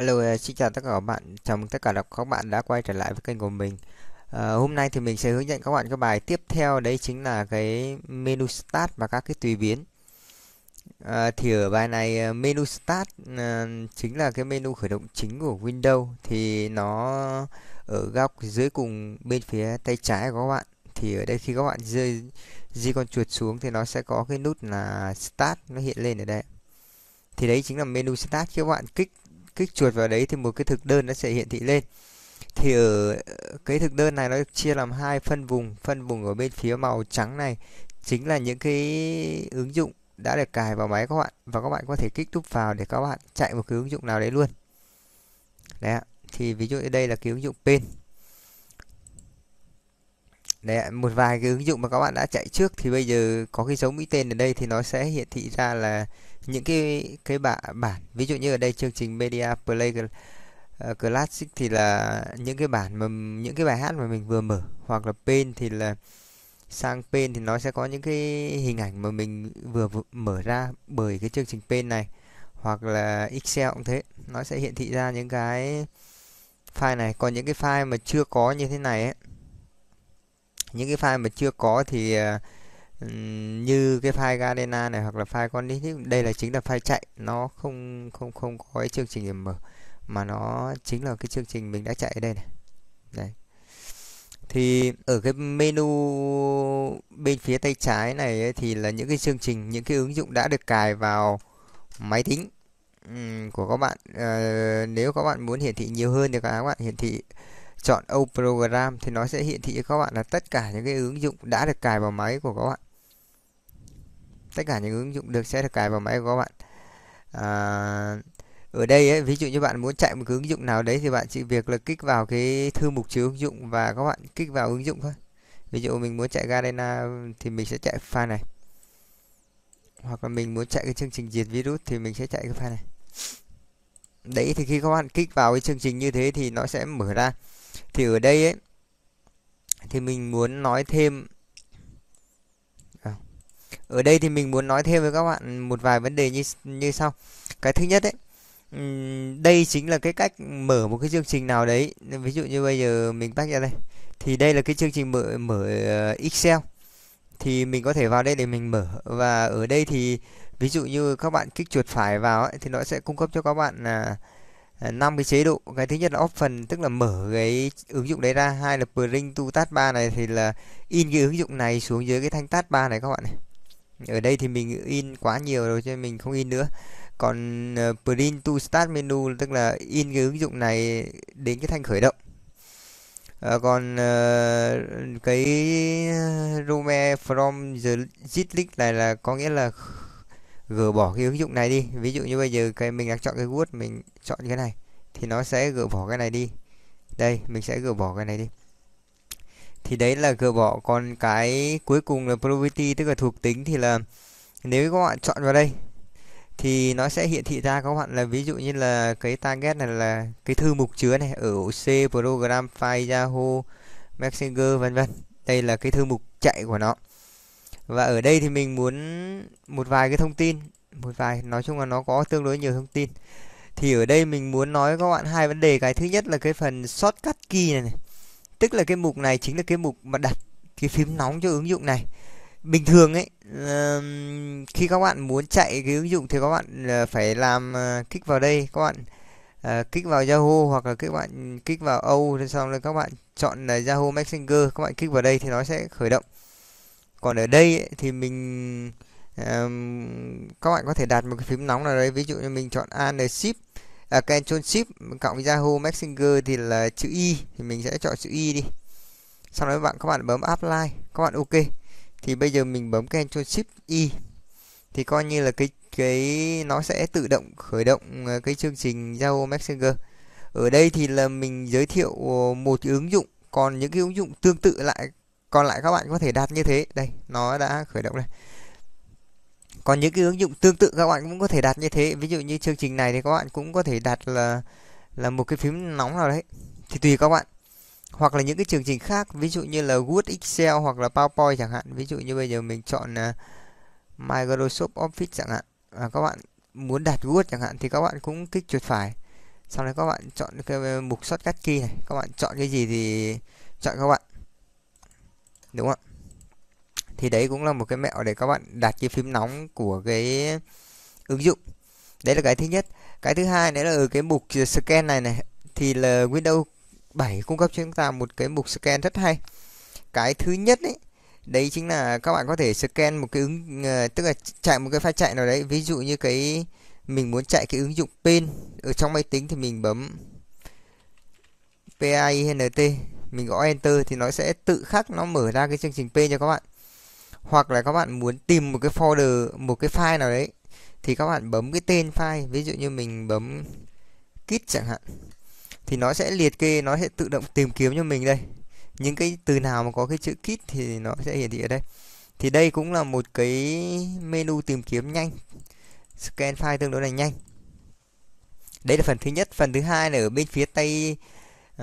Hello, ờ, xin chào tất cả các bạn. Chào mừng tất cả các bạn đã quay trở lại với kênh của mình. À, hôm nay thì mình sẽ hướng dẫn các bạn cái bài tiếp theo đấy chính là cái menu start và các cái tùy biến. À, thì ở bài này menu start à, chính là cái menu khởi động chính của Windows thì nó ở góc dưới cùng bên phía tay trái của các bạn. Thì ở đây khi các bạn rơi di con chuột xuống thì nó sẽ có cái nút là start nó hiện lên ở đây. Thì đấy chính là menu start khi các bạn kích kích chuột vào đấy thì một cái thực đơn nó sẽ hiện thị lên thì ở ờ, cái thực đơn này nó chia làm hai phân vùng phân vùng ở bên phía màu trắng này chính là những cái ứng dụng đã được cài vào máy các bạn và các bạn có thể kích đúp vào để các bạn chạy một cái ứng dụng nào đấy luôn đấy ạ thì ví dụ đây là cái ứng dụng pin đấy một vài cái ứng dụng mà các bạn đã chạy trước thì bây giờ có cái dấu mũi tên ở đây thì nó sẽ hiện thị ra là những cái cái bản bản ví dụ như ở đây chương trình Media Play uh, Classic thì là những cái bản mà những cái bài hát mà mình vừa mở hoặc là pen thì là sang pen thì nó sẽ có những cái hình ảnh mà mình vừa, vừa mở ra bởi cái chương trình pen này hoặc là Excel cũng thế nó sẽ hiện thị ra những cái file này còn những cái file mà chưa có như thế này ấy, những cái file mà chưa có thì uh, như cái file Gardena này hoặc là file Condit đây là chính là file chạy nó không không không có cái chương trình mở mà nó chính là cái chương trình mình đã chạy ở đây này đây thì ở cái menu bên phía tay trái này ấy, thì là những cái chương trình những cái ứng dụng đã được cài vào máy tính của các bạn à, nếu các bạn muốn hiển thị nhiều hơn thì các bạn hiển thị chọn Open program thì nó sẽ hiển thị cho các bạn là tất cả những cái ứng dụng đã được cài vào máy của các bạn tất cả những ứng dụng được sẽ được cài vào máy của các bạn à, ở đây ấy, ví dụ như bạn muốn chạy một cái ứng dụng nào đấy thì bạn chỉ việc là kích vào cái thư mục chứa ứng dụng và các bạn kích vào ứng dụng thôi ví dụ mình muốn chạy garena thì mình sẽ chạy file này hoặc là mình muốn chạy cái chương trình diệt virus thì mình sẽ chạy cái file này đấy thì khi các bạn kích vào cái chương trình như thế thì nó sẽ mở ra thì ở đây ấy thì mình muốn nói thêm ở đây thì mình muốn nói thêm với các bạn một vài vấn đề như như sau cái thứ nhất đấy đây chính là cái cách mở một cái chương trình nào đấy ví dụ như bây giờ mình tách ra đây thì đây là cái chương trình mở mở ờ, Excel thì mình có thể vào đây để mình mở và ở đây thì ví dụ như các bạn kích chuột phải vào ấy, thì nó sẽ cung cấp cho các bạn là à, năm cái chế độ cái thứ nhất là option tức là mở cái ứng dụng đấy ra hai là print to taskbar này thì là in cái ứng dụng này xuống dưới cái thanh taskbar này các bạn này ở đây thì mình in quá nhiều rồi cho mình không in nữa còn ờ, print to start menu tức là in cái ứng dụng này đến cái thanh khởi động uh, còn uh, cái Rome from the Zitlink này là có nghĩa là gỡ bỏ cái ứng dụng này đi ví dụ như bây giờ cái mình đang chọn cái Word mình chọn cái này thì nó sẽ gỡ bỏ cái này đi đây mình sẽ gỡ bỏ cái này đi thì đấy là gỡ bỏ còn cái cuối cùng là property tức là thuộc tính thì là nếu các bạn chọn vào đây thì nó sẽ hiện thị ra các bạn là ví dụ như là cái target này là cái thư mục chứa này ở C program file Yahoo Messenger vân vân đây là cái thư mục chạy của nó và ở đây thì mình muốn một vài cái thông tin một vài nói chung là nó có tương đối nhiều thông tin thì ở đây mình muốn nói các bạn hai vấn đề cái thứ nhất là cái phần shortcut key này, này tức là cái mục này chính là cái mục mà đặt cái phím nóng cho ứng dụng này bình thường ấy khi các bạn muốn chạy cái ứng dụng thì các bạn ờ, phải làm ờ, kích vào đây các bạn ờ, kích vào Yahoo hoặc là các bạn kích vào Âu xong rồi các bạn chọn là Yahoo Messenger các bạn kích vào đây thì nó sẽ khởi động còn ở đây ấy, thì mình các bạn có thể đặt một cái phím nóng nào đấy ví dụ như mình chọn an ship à, Control Shift cộng với Yahoo Messenger thì là chữ Y thì mình sẽ chọn chữ Y đi sau đó các bạn các bạn bấm apply các bạn ok thì bây giờ mình bấm Control Shift Y thì coi như là cái cái nó sẽ tự động khởi động à, cái chương trình Yahoo Messenger ở đây thì là mình giới thiệu à, một cái ứng dụng còn những cái ứng dụng tương tự lại còn lại các bạn có thể đặt như thế đây nó đã khởi động đây còn những cái ứng dụng tương tự các bạn cũng có thể đặt như thế ví dụ như chương trình này thì các bạn cũng có thể đặt là là một cái phím nóng nào đấy thì tùy các bạn hoặc là những cái chương trình khác ví dụ như là Word Excel hoặc là PowerPoint chẳng hạn ví dụ như bây giờ mình chọn uh, Microsoft Office chẳng hạn và các bạn muốn đặt Word chẳng hạn thì các bạn cũng kích chuột phải sau đấy các bạn chọn cái mục shortcut key này các bạn chọn cái gì thì chọn các bạn đúng không ạ thì đấy cũng là một cái mẹo để các bạn đặt cái phím nóng của cái ứng dụng đấy là cái thứ nhất cái thứ hai nữa là ở cái mục scan này này thì là Windows 7 cung cấp cho chúng ta một cái mục scan rất hay cái thứ nhất ấy đấy chính là các bạn có thể scan một cái ứng ờ, tức là chạy một cái file chạy nào đấy ví dụ như cái mình muốn chạy cái ứng dụng pin ở trong máy tính thì mình bấm PAINT mình gõ enter thì nó sẽ tự khắc nó mở ra cái chương trình p cho các bạn hoặc là các bạn muốn tìm một cái folder một cái file nào đấy thì các bạn bấm cái tên file ví dụ như mình bấm kit chẳng hạn thì nó sẽ liệt kê nó sẽ tự động tìm kiếm cho mình đây những cái từ nào mà có cái chữ kit thì nó sẽ hiển thị ở đây thì đây cũng là một cái menu tìm kiếm nhanh scan file tương đối là nhanh đây là phần thứ nhất phần thứ hai là ở bên phía tay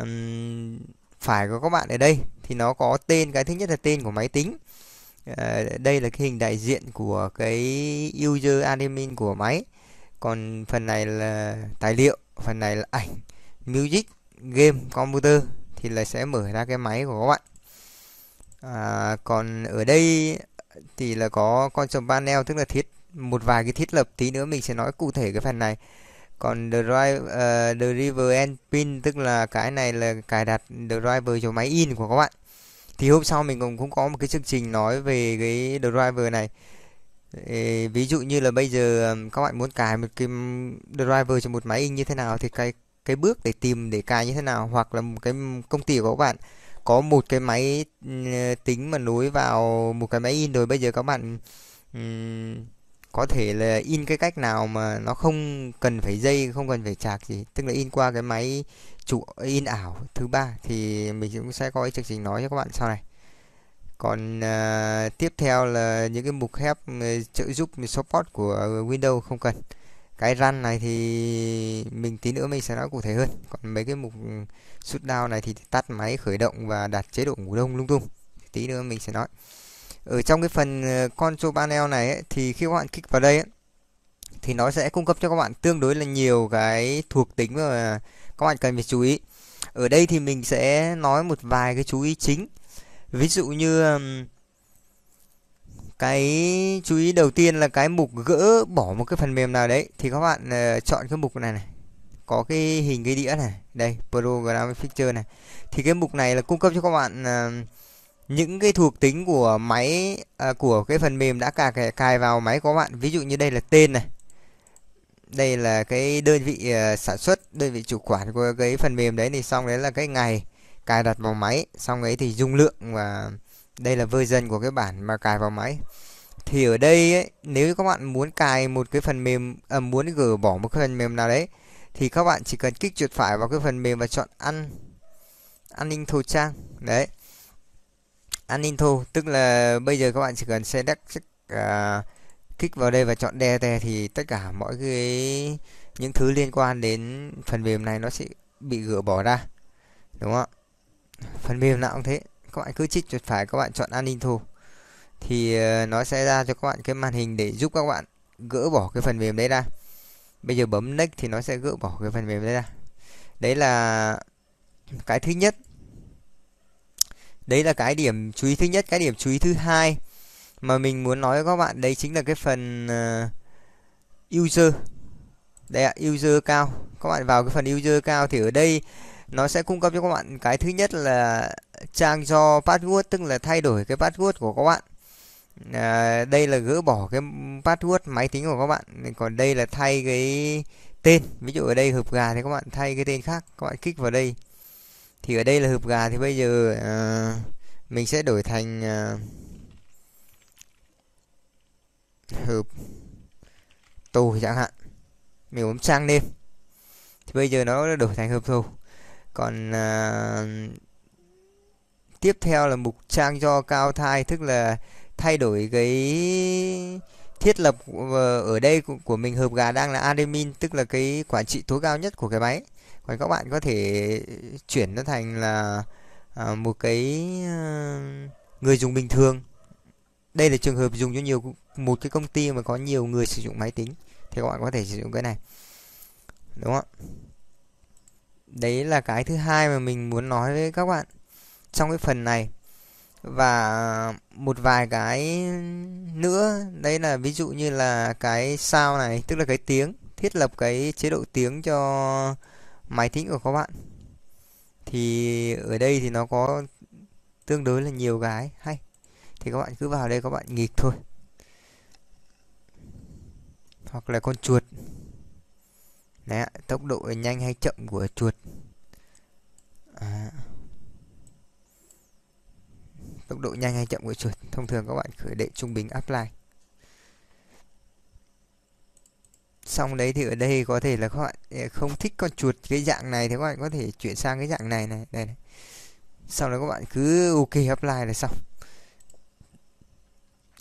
um, phải của các bạn ở đây thì nó có tên cái thứ nhất là tên của máy tính Ờ, đây là cái hình đại diện của cái user admin của máy còn phần này là tài liệu phần này là ảnh music game computer thì là sẽ mở ra cái máy của các bạn à, còn ở đây thì là có console panel tức là thiết một vài cái thiết lập tí nữa mình sẽ nói cụ thể cái phần này còn drive uh, ờ, driver and pin tức là cái này là cài đặt driver cho máy in của các bạn thì hôm sau mình cũng cũng có một cái chương trình nói về cái driver này ví dụ như là bây giờ các bạn muốn cài một cái driver cho một máy in như thế nào thì cái cái bước để tìm để cài như thế nào hoặc là một cái công ty của các bạn có một cái máy tính mà nối vào một cái máy in rồi bây giờ các bạn có thể là in cái cách nào mà nó không cần phải dây không cần phải chạc gì tức là in qua cái máy chụp in ảo thứ ba thì mình cũng sẽ có cái chương trình nói cho các bạn sau này còn uh, tiếp theo là những cái mục hép ừ, trợ giúp support của Windows không cần cái run này thì mình tí nữa mình sẽ nói cụ thể hơn còn mấy cái mục ừ, shutdown này thì tắt máy khởi động và đặt chế độ ngủ đông lung tung tí nữa mình sẽ nói ở trong cái phần ờ, control panel này ấy, thì khi các bạn kích vào đây ấy, thì nó sẽ cung cấp cho các bạn tương đối là nhiều cái thuộc tính mà các bạn cần phải chú ý ở đây thì mình sẽ nói một vài cái chú ý chính ví dụ như cái chú ý đầu tiên là cái mục gỡ bỏ một cái phần mềm nào đấy thì các bạn uh, chọn cái mục này này có cái hình cái đĩa này đây program picture này thì cái mục này là cung cấp cho các bạn uh, những cái thuộc tính của máy à, của cái phần mềm đã cài cài vào máy có bạn ví dụ như đây là tên này đây là cái đơn vị à, sản xuất đơn vị chủ quản của cái phần mềm đấy thì xong đấy là cái ngày cài đặt vào máy xong ấy thì dung lượng và đây là version của cái bản mà cài vào máy thì ở đây ấy, nếu các bạn muốn cài một cái phần mềm à, muốn gỡ bỏ một cái phần mềm nào đấy thì các bạn chỉ cần kích chuột phải vào cái phần mềm và chọn ăn an ninh thời trang đấy An ninh Uninfo tức là bây giờ các bạn chỉ cần select uh, à, kích vào đây và chọn DLT thì tất cả mọi cái những thứ liên quan đến phần mềm này nó sẽ bị gỡ bỏ ra đúng không phần mềm nào cũng thế các bạn cứ chích chuột phải các bạn chọn an ninh Uninfo thì uh, nó sẽ ra cho các bạn cái màn hình để giúp các bạn gỡ bỏ cái phần mềm đấy ra bây giờ bấm next thì nó sẽ gỡ bỏ cái phần mềm đấy ra đấy là cái thứ nhất đấy là cái điểm chú ý thứ nhất cái điểm chú ý thứ hai mà mình muốn nói với các bạn đấy chính là cái phần uh, user đây ạ user cao các bạn vào cái phần user cao thì ở đây nó sẽ cung cấp cho các bạn cái thứ nhất là trang do password tức là thay đổi cái password của các bạn à, đây là gỡ bỏ cái password máy tính của các bạn còn đây là thay cái tên ví dụ ở đây hợp gà thì các bạn thay cái tên khác các bạn kích vào đây thì ở đây là hộp gà thì bây giờ à, mình sẽ đổi thành à, hộp tù chẳng hạn mình bấm sang đêm thì bây giờ nó đổi thành hộp tù còn à, tiếp theo là mục trang do cao thai tức là thay đổi cái thiết lập ở đây của mình hộp gà đang là admin tức là cái quản trị tối cao nhất của cái máy và các bạn có thể chuyển nó thành là à, một cái à, người dùng bình thường đây là trường hợp dùng cho nhiều một cái công ty mà có nhiều người sử dụng máy tính thì các bạn có thể sử dụng cái này đúng không đấy là cái thứ hai mà mình muốn nói với các bạn trong cái phần này và một vài cái nữa đấy là ví dụ như là cái sao này tức là cái tiếng thiết lập cái chế độ tiếng cho máy tính của các bạn thì ở đây thì nó có tương đối là nhiều cái hay thì các bạn cứ vào đây các bạn nghịch thôi hoặc là con chuột Đấy, tốc độ nhanh hay chậm của chuột à. tốc độ nhanh hay chậm của chuột thông thường các bạn khởi đệ trung bình apply xong đấy thì ở đây có thể là các bạn ờ, không thích con chuột cái dạng này thì các bạn có thể chuyển sang cái dạng này này đây này sau đó các bạn cứ ok apply là xong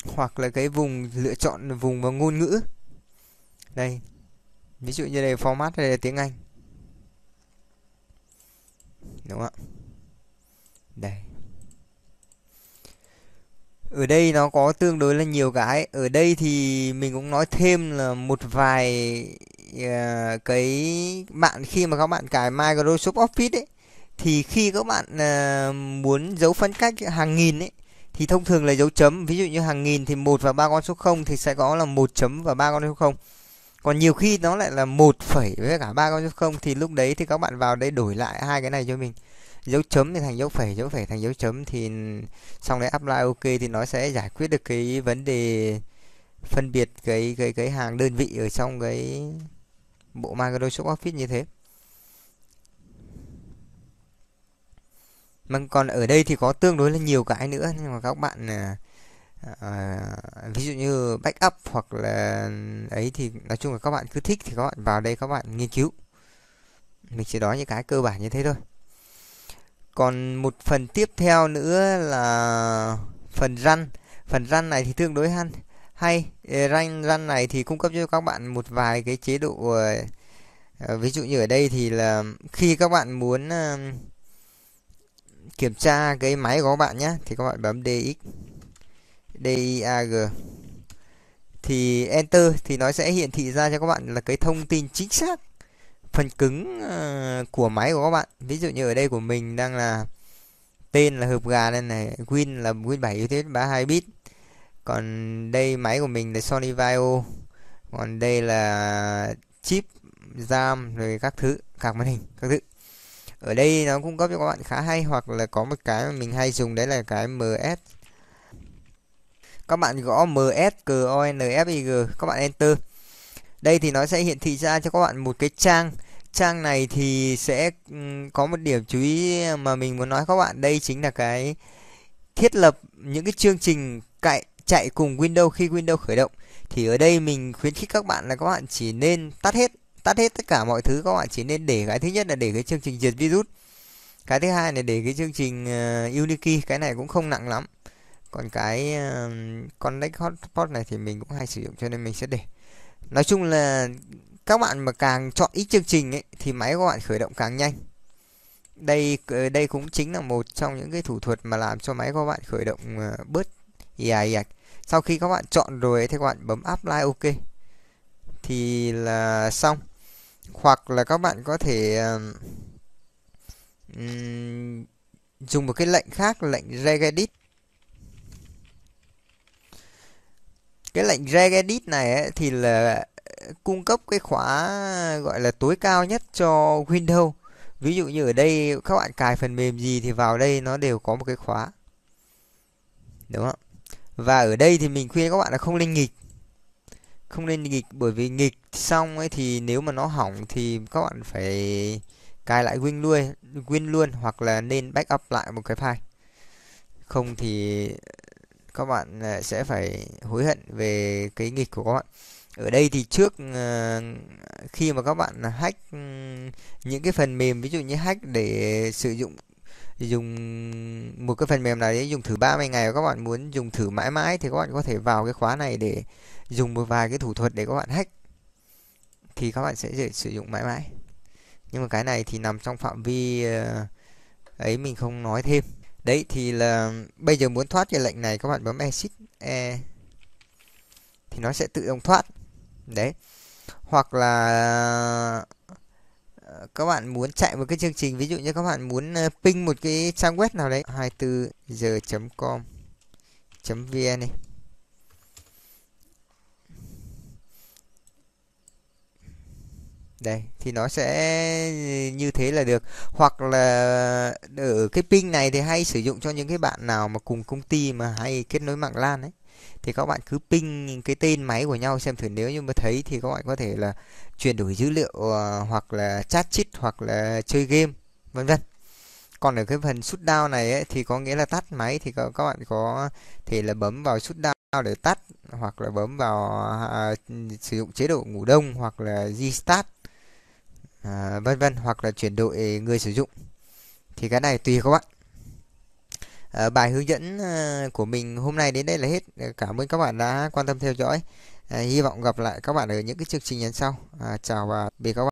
hoặc là cái vùng lựa chọn vùng và ngôn ngữ đây ví dụ như đây format đây là tiếng Anh đúng không ạ đây ở đây nó có tương đối là nhiều cái ở đây thì mình cũng nói thêm là một vài uh, cái bạn khi mà các bạn cài Microsoft Office ấy thì khi các bạn uh, muốn dấu phân cách hàng nghìn ấy thì thông thường là dấu chấm ví dụ như hàng nghìn thì một và ba con số 0 thì sẽ có là một chấm và ba con số 0 còn nhiều khi nó lại là một phẩy với cả ba con số 0 thì lúc đấy thì các bạn vào đây đổi lại hai cái này cho mình dấu chấm thì thành dấu phẩy dấu phẩy thành dấu chấm thì xong đấy apply ok thì nó sẽ giải quyết được cái vấn đề phân biệt cái cái cái hàng đơn vị ở trong cái bộ Microsoft Office như thế. Mà còn ở đây thì có tương đối là nhiều cái nữa nhưng mà các bạn à, à ví dụ như backup hoặc là ấy thì nói chung là các bạn cứ thích thì các bạn vào đây các bạn nghiên cứu. Mình chỉ nói những cái cơ bản như thế thôi còn một phần tiếp theo nữa là phần răn phần răn này thì tương đối hay hay ranh răn này thì cung cấp cho các bạn một vài cái chế độ ờ, ờ, ví dụ như ở đây thì là khi các bạn muốn ờ, kiểm tra cái máy của các bạn nhé thì các bạn bấm DX DIAG thì enter thì nó sẽ hiển thị ra cho các bạn là cái thông tin chính xác phần cứng ờ, của máy của các bạn ví dụ như ở đây của mình đang là tên là hộp gà đây này Win là Win 7 ưu thế 32 bit còn đây máy của mình là Sony Vaio còn đây là chip RAM rồi các thứ các màn hình các thứ ở đây nó cung cấp cho các bạn khá hay hoặc là có một cái mà mình hay dùng đấy là cái MS các bạn gõ MS CONFIG các bạn enter đây thì nó sẽ hiện thị ra cho các bạn một cái trang trang này thì sẽ ừ, có một điểm chú ý mà mình muốn nói các bạn đây chính là cái thiết lập những cái chương trình chạy chạy cùng Windows khi Windows khởi động thì ở đây mình khuyến khích các bạn là các bạn chỉ nên tắt hết tắt hết tất cả mọi thứ các bạn chỉ nên để cái thứ nhất là để cái chương trình diệt virus cái thứ hai là để cái chương trình uh, Unity cái này cũng không nặng lắm còn cái uh, con Connect Hotspot này thì mình cũng hay sử dụng cho nên mình sẽ để nói chung là các bạn mà càng chọn ít chương trình ấy, thì máy của bạn khởi động càng nhanh đây ờ, đây cũng chính là một trong những cái thủ thuật mà làm cho máy của bạn khởi động ờ, bớt dài ạch sau khi các bạn chọn rồi thì các bạn bấm apply ok thì là xong hoặc là các bạn có thể um, dùng một cái lệnh khác lệnh regedit cái lệnh regedit này ấy, thì là cung cấp cái khóa gọi là tối cao nhất cho Windows ví dụ như ở đây các bạn cài phần mềm gì thì vào đây nó đều có một cái khóa đúng không và ở đây thì mình khuyên các bạn là không nên nghịch không nên nghịch bởi vì nghịch xong ấy thì nếu mà nó hỏng thì các bạn phải cài lại win luôn win luôn hoặc là nên backup lại một cái file không thì các bạn à, sẽ phải hối hận về cái nghịch của các bạn ở đây thì trước ờ, khi mà các bạn hack ừ, những cái phần mềm ví dụ như hack để sử dụng dùng một cái phần mềm nào đấy dùng thử 30 ngày và các bạn muốn dùng thử mãi mãi thì các bạn có thể vào cái khóa này để dùng một vài cái thủ thuật để các bạn hack thì các bạn sẽ dễ sử dụng mãi mãi nhưng mà cái này thì nằm trong phạm vi ờ, ấy mình không nói thêm đấy thì là bây giờ muốn thoát cái lệnh này các bạn bấm exit e thì nó sẽ tự động thoát đấy hoặc là ờ, các bạn muốn chạy một cái chương trình ví dụ như các bạn muốn ờ, ping một cái trang web nào đấy 24 giờ com chấm vn này đây thì nó sẽ như thế là được hoặc là ở cái ping này thì hay sử dụng cho những cái bạn nào mà cùng công ty mà hay kết nối mạng lan ấy thì các bạn cứ ping cái tên máy của nhau xem thử nếu như mà thấy thì các bạn có thể là chuyển đổi dữ liệu ờ, hoặc là chat chít hoặc là chơi game vân vân còn ở cái phần shutdown này ấy, thì có nghĩa là tắt máy thì các bạn có thể là bấm vào shutdown để tắt hoặc là bấm vào à, sử dụng chế độ ngủ đông hoặc là restart à, vân vân hoặc là chuyển đổi người sử dụng thì cái này tùy các bạn Ờ, bài hướng dẫn ờ, của mình hôm nay đến đây là hết ờ, cảm ơn các bạn đã quan tâm theo dõi hy vọng gặp lại các bạn ở những cái chương trình lần sau à, chào và biệt các bạn